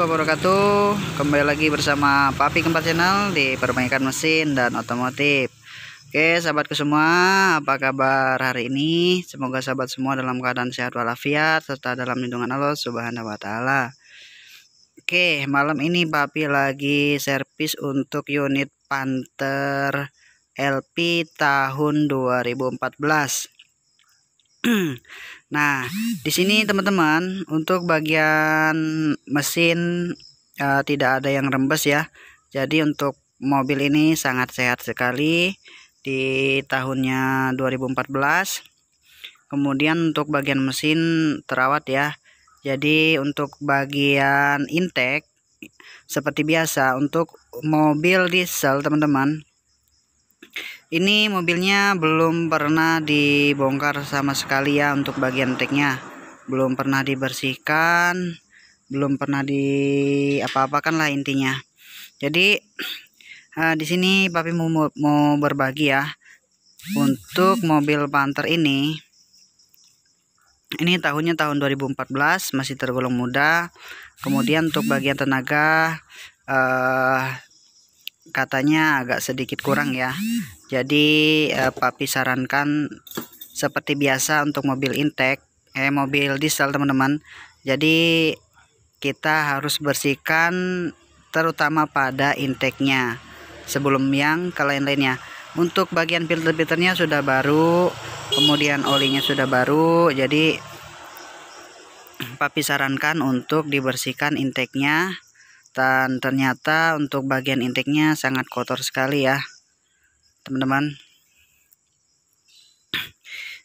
wabarakatuh Kembali lagi bersama Papi Kempat Channel di Perbaikan Mesin dan Otomotif Oke sahabatku semua apa kabar hari ini semoga sahabat semua dalam keadaan sehat walafiat serta dalam lindungan Allah subhanahu wa ta'ala Oke malam ini papi lagi servis untuk unit Panther LP tahun 2014 Nah di sini teman-teman untuk bagian mesin uh, tidak ada yang rembes ya jadi untuk mobil ini sangat sehat sekali di tahunnya 2014 kemudian untuk bagian mesin terawat ya jadi untuk bagian intake seperti biasa untuk mobil diesel teman-teman ini mobilnya belum pernah dibongkar sama sekali ya untuk bagian intake-nya belum pernah dibersihkan belum pernah di apa-apakan lah intinya jadi Nah, di sini papi mau, mau berbagi ya. Untuk mobil Panther ini ini tahunnya tahun 2014 masih tergolong muda. Kemudian untuk bagian tenaga eh katanya agak sedikit kurang ya. Jadi eh, papi sarankan seperti biasa untuk mobil intake eh mobil diesel teman-teman. Jadi kita harus bersihkan terutama pada intake-nya sebelum yang ke lain-lainnya untuk bagian filter-filternya sudah baru kemudian olinya sudah baru jadi papi sarankan untuk dibersihkan intake-nya dan ternyata untuk bagian intake-nya sangat kotor sekali ya teman-teman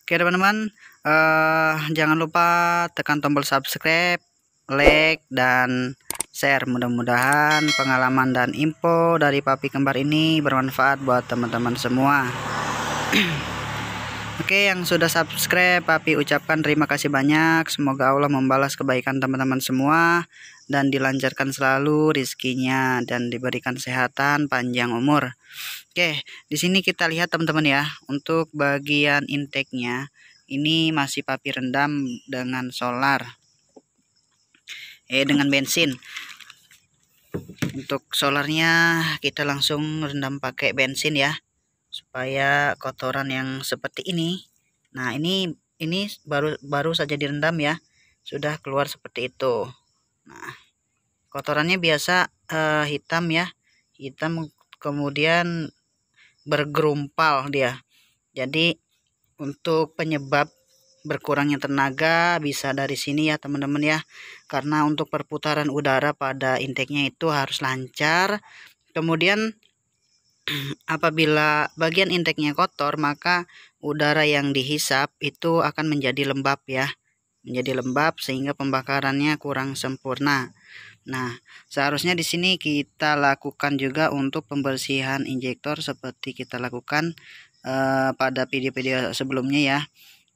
oke teman-teman uh, jangan lupa tekan tombol subscribe like dan share mudah-mudahan pengalaman dan info dari papi kembar ini bermanfaat buat teman-teman semua Oke yang sudah subscribe papi ucapkan terima kasih banyak semoga Allah membalas kebaikan teman-teman semua dan dilancarkan selalu rizkinya dan diberikan kesehatan panjang umur. Oke, di sini kita lihat teman-teman ya untuk bagian intake-nya ini masih papi rendam dengan solar eh dengan bensin untuk solarnya kita langsung rendam pakai bensin ya supaya kotoran yang seperti ini nah ini ini baru baru saja direndam ya sudah keluar seperti itu nah kotorannya biasa uh, hitam ya hitam kemudian bergerumpal dia jadi untuk penyebab berkurangnya tenaga bisa dari sini ya teman-teman ya karena untuk perputaran udara pada intake-nya itu harus lancar kemudian apabila bagian intake-nya kotor maka udara yang dihisap itu akan menjadi lembab ya menjadi lembab sehingga pembakarannya kurang sempurna Nah, seharusnya di sini kita lakukan juga untuk pembersihan injektor seperti kita lakukan uh, pada video-video sebelumnya ya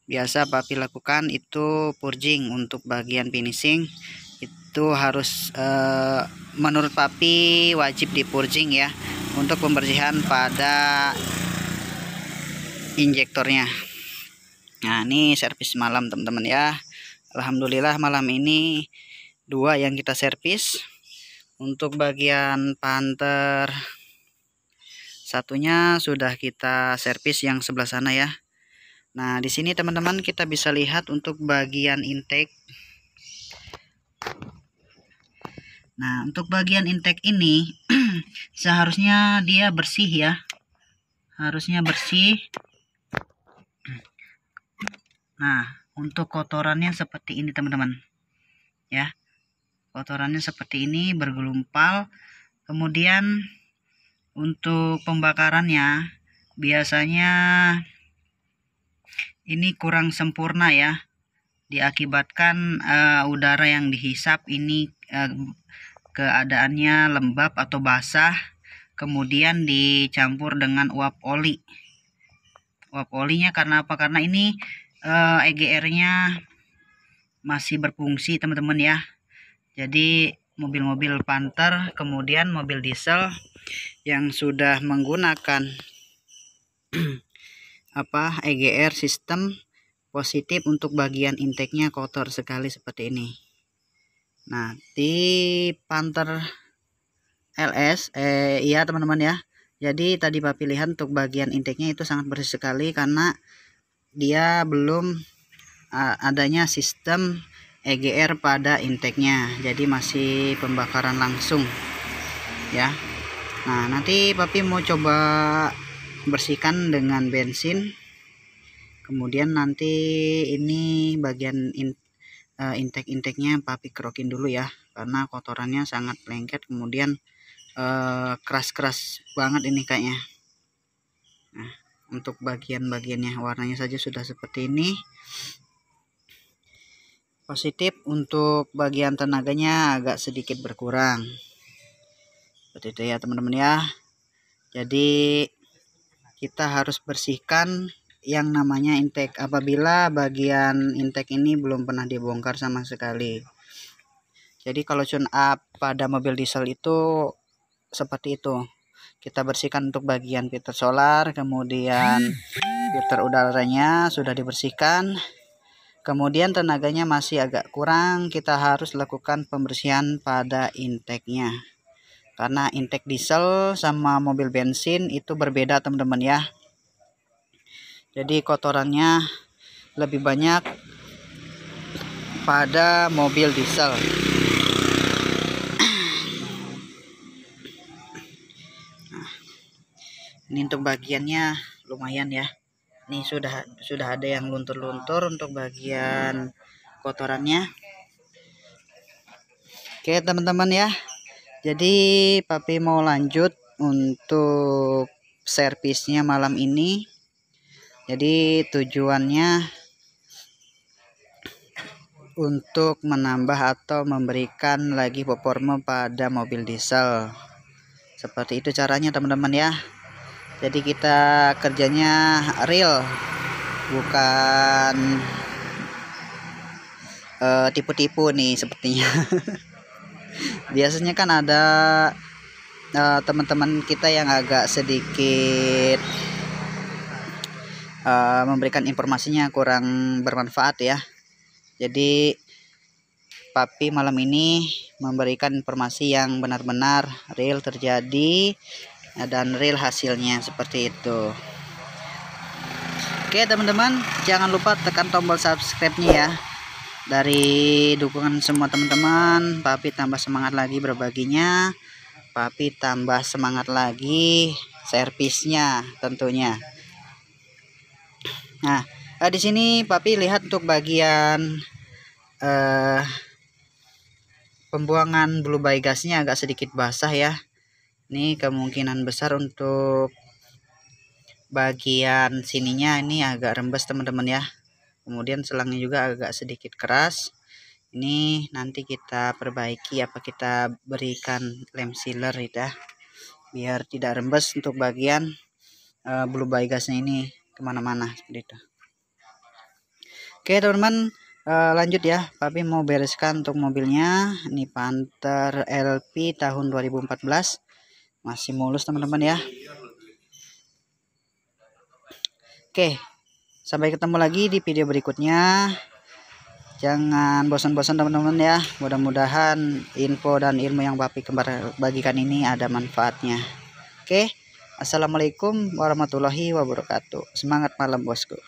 biasa papi lakukan itu purging untuk bagian finishing itu harus eh, menurut papi wajib di purging ya untuk pembersihan pada injektornya nah ini servis malam teman-teman ya Alhamdulillah malam ini dua yang kita servis untuk bagian panter satunya sudah kita servis yang sebelah sana ya Nah, di sini teman-teman kita bisa lihat untuk bagian intake. Nah, untuk bagian intake ini seharusnya dia bersih ya. Harusnya bersih. Nah, untuk kotorannya seperti ini teman-teman. Ya. Kotorannya seperti ini bergelumpal. Kemudian untuk pembakarannya biasanya ini kurang sempurna ya diakibatkan uh, udara yang dihisap ini uh, keadaannya lembab atau basah kemudian dicampur dengan uap oli uap olinya karena apa karena ini uh, eh, EGR-nya masih berfungsi teman-teman ya jadi mobil-mobil panter kemudian mobil diesel yang sudah menggunakan apa EGR sistem positif untuk bagian intake-nya kotor sekali seperti ini. Nah, di Panther LS eh iya teman-teman ya. Jadi tadi pilihan untuk bagian intake-nya itu sangat bersih sekali karena dia belum uh, adanya sistem EGR pada intake-nya. Jadi masih pembakaran langsung. Ya. Nah, nanti Papi mau coba bersihkan dengan bensin kemudian nanti ini bagian in, uh, intake-intake-nya papi kerokin dulu ya karena kotorannya sangat lengket kemudian eh, keras-keras uh, banget ini kayaknya nah, untuk bagian-bagiannya warnanya saja sudah seperti ini positif untuk bagian tenaganya agak sedikit berkurang seperti itu ya teman-teman ya jadi kita harus bersihkan yang namanya intake apabila bagian intake ini belum pernah dibongkar sama sekali jadi kalau tune up pada mobil diesel itu seperti itu kita bersihkan untuk bagian filter solar kemudian filter udaranya sudah dibersihkan kemudian tenaganya masih agak kurang kita harus lakukan pembersihan pada intake nya karena intake diesel sama mobil bensin itu berbeda teman-teman ya jadi kotorannya lebih banyak pada mobil diesel nah, ini untuk bagiannya lumayan ya ini sudah sudah ada yang luntur-luntur untuk bagian kotorannya Oke teman-teman ya jadi papi mau lanjut untuk servisnya malam ini jadi tujuannya untuk menambah atau memberikan lagi performa pada mobil diesel seperti itu caranya teman-teman ya jadi kita kerjanya real bukan eh, tipu-tipu uh, nih sepertinya biasanya kan ada uh, teman-teman kita yang agak sedikit uh, memberikan informasinya kurang bermanfaat ya jadi papi malam ini memberikan informasi yang benar-benar real terjadi dan real hasilnya seperti itu Oke teman-teman jangan lupa tekan tombol subscribe-nya ya dari dukungan semua teman-teman papi tambah semangat lagi berbaginya papi tambah semangat lagi servisnya tentunya nah eh, di sini papi lihat untuk bagian eh, pembuangan blueberry gasnya agak sedikit basah ya ini kemungkinan besar untuk bagian sininya ini agak rembes teman-teman ya kemudian selangnya juga agak sedikit keras ini nanti kita perbaiki apa kita berikan lem sealer gitu ya biar tidak rembes untuk bagian uh, eh, blue gasnya ini kemana-mana seperti itu oke teman-teman uh, lanjut ya papi mau bereskan untuk mobilnya ini Panther LP tahun 2014 masih mulus teman-teman ya oke Sampai ketemu lagi di video berikutnya. Jangan bosan-bosan teman-teman ya. Mudah-mudahan info dan ilmu yang Bapak kembar bagikan ini ada manfaatnya. Oke. Assalamualaikum warahmatullahi wabarakatuh. Semangat malam bosku.